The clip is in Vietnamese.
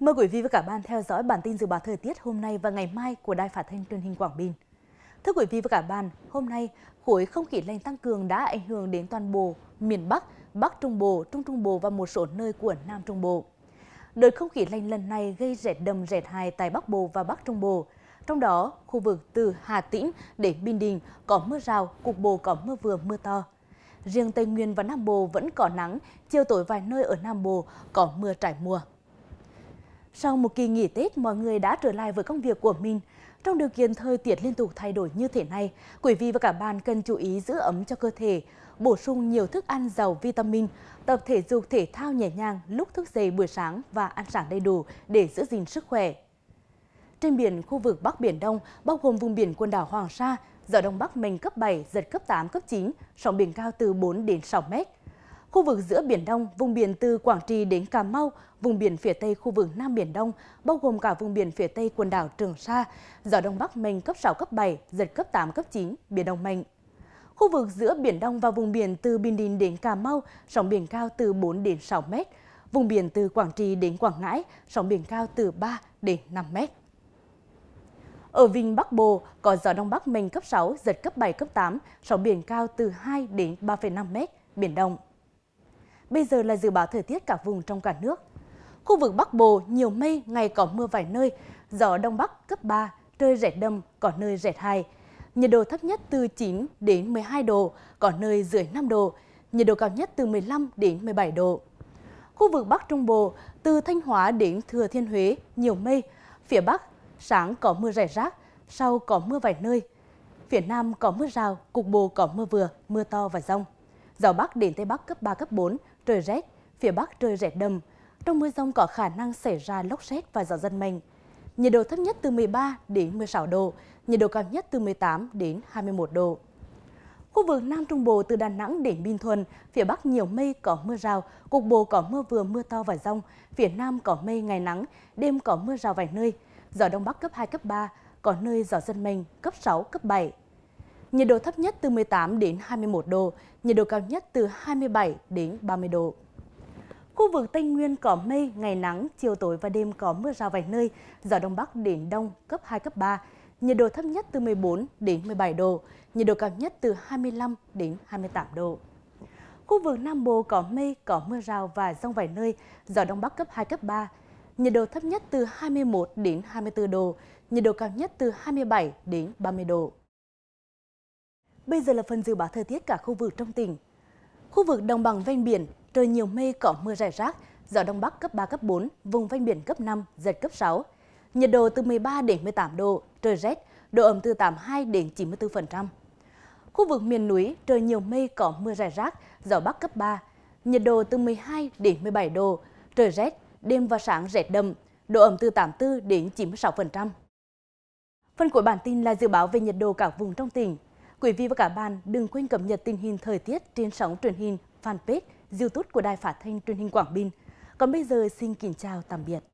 Mời quý vị và các bạn theo dõi bản tin dự báo thời tiết hôm nay và ngày mai của Đài Phát thanh Truyền hình Quảng Bình. Thưa quý vị và các bạn, hôm nay khối không khí lạnh tăng cường đã ảnh hưởng đến toàn bộ miền Bắc, Bắc Trung Bộ, Trung Trung Bộ và một số nơi của Nam Trung Bộ. Đợt không khí lạnh lần này gây rét đậm rét hại tại Bắc Bộ và Bắc Trung Bộ. Trong đó, khu vực từ Hà Tĩnh đến Bình Định có mưa rào, cục bộ có mưa vừa mưa to. Riêng Tây Nguyên và Nam Bộ vẫn có nắng, chiều tối vài nơi ở Nam Bộ có mưa trải mùa. Sau một kỳ nghỉ Tết, mọi người đã trở lại với công việc của mình. Trong điều kiện thời tiết liên tục thay đổi như thế này, quý vị và cả bạn cần chú ý giữ ấm cho cơ thể, bổ sung nhiều thức ăn giàu vitamin, tập thể dục thể thao nhẹ nhàng lúc thức dậy buổi sáng và ăn sáng đầy đủ để giữ gìn sức khỏe. Trên biển, khu vực Bắc Biển Đông, bao gồm vùng biển quần đảo Hoàng Sa, gió Đông Bắc mạnh cấp 7, giật cấp 8, cấp 9, sóng biển cao từ 4 đến 6 mét, Khu vực giữa Biển Đông, vùng biển từ Quảng Trị đến Cà Mau, vùng biển phía Tây khu vực Nam Biển Đông, bao gồm cả vùng biển phía Tây quần đảo Trường Sa, gió Đông Bắc mạnh cấp 6, cấp 7, giật cấp 8, cấp 9, biển đông mạnh. Khu vực giữa Biển Đông và vùng biển từ Bình Định đến Cà Mau, sóng biển cao từ 4 đến 6 mét. Vùng biển từ Quảng Trị đến Quảng Ngãi, sóng biển cao từ 3 đến 5 mét. Ở Vịnh Bắc Bộ có gió Đông Bắc mạnh cấp 6, giật cấp 7, cấp 8, sóng biển cao từ 2 đến 3,5 mét, biển động bây giờ là dự báo thời tiết cả vùng trong cả nước. Khu vực Bắc Bộ nhiều mây, ngày có mưa vài nơi, gió Đông Bắc cấp 3, trời rét đậm, có nơi rét hại. Nhiệt độ thấp nhất từ 9 đến 12 độ, có nơi dưới 5 độ, nhiệt độ cao nhất từ 15 đến 17 độ. Khu vực Bắc Trung Bộ, từ Thanh Hóa đến Thừa Thiên Huế, nhiều mây, phía Bắc, sáng có mưa rải rác, sau có mưa vài nơi. Phía Nam có mưa rào, cục bộ có mưa vừa, mưa to và rông. Gió Bắc đến Tây Bắc cấp 3, cấp 4, trời rét, phía Bắc trời rét đầm, Trong mưa rông có khả năng xảy ra lốc xét và gió giật mạnh. Nhiệt độ thấp nhất từ 13 đến 16 độ, nhiệt độ cao nhất từ 18 đến 21 độ. Khu vực Nam Trung Bộ từ Đà Nẵng đến Bình Thuận, phía Bắc nhiều mây có mưa rào, cục bộ có mưa vừa mưa to và rông, phía Nam có mây ngày nắng, đêm có mưa rào vài nơi, gió Đông Bắc cấp 2, cấp 3, có nơi gió giật mạnh cấp 6, cấp 7 nhiệt độ thấp nhất từ 18 đến 21 độ, nhiệt độ cao nhất từ 27 đến 30 độ. Khu vực Tây Nguyên có mây, ngày nắng, chiều tối và đêm có mưa rào vài nơi, gió Đông Bắc đến Đông cấp 2, cấp 3, nhiệt độ thấp nhất từ 14 đến 17 độ, nhiệt độ cao nhất từ 25 đến 28 độ. Khu vực Nam Bộ có mây, có mưa rào và rông vài nơi, gió Đông Bắc cấp 2, cấp 3, nhiệt độ thấp nhất từ 21 đến 24 độ, nhiệt độ cao nhất từ 27 đến 30 độ. Bây giờ là phần dự báo thời tiết cả khu vực trong tỉnh. Khu vực đồng bằng ven biển, trời nhiều mây có mưa rải rác, gió đông bắc cấp 3 cấp 4, vùng ven biển cấp 5, giật cấp 6. Nhiệt độ từ 13 đến 18 độ, trời rét, độ ẩm từ 82 đến 94%. Khu vực miền núi trời nhiều mây có mưa rải rác, gió bắc cấp 3, nhiệt độ từ 12 đến 17 độ, trời rét, đêm và sáng rét đậm, độ ẩm từ 84 đến 96%. Phần cuối bản tin là dự báo về nhiệt độ cả vùng trong tỉnh. Quý vị và cả bạn đừng quên cập nhật tình hình thời tiết trên sóng truyền hình, fanpage, youtube của Đài Phát thanh truyền hình Quảng Bình. Còn bây giờ xin kính chào tạm biệt.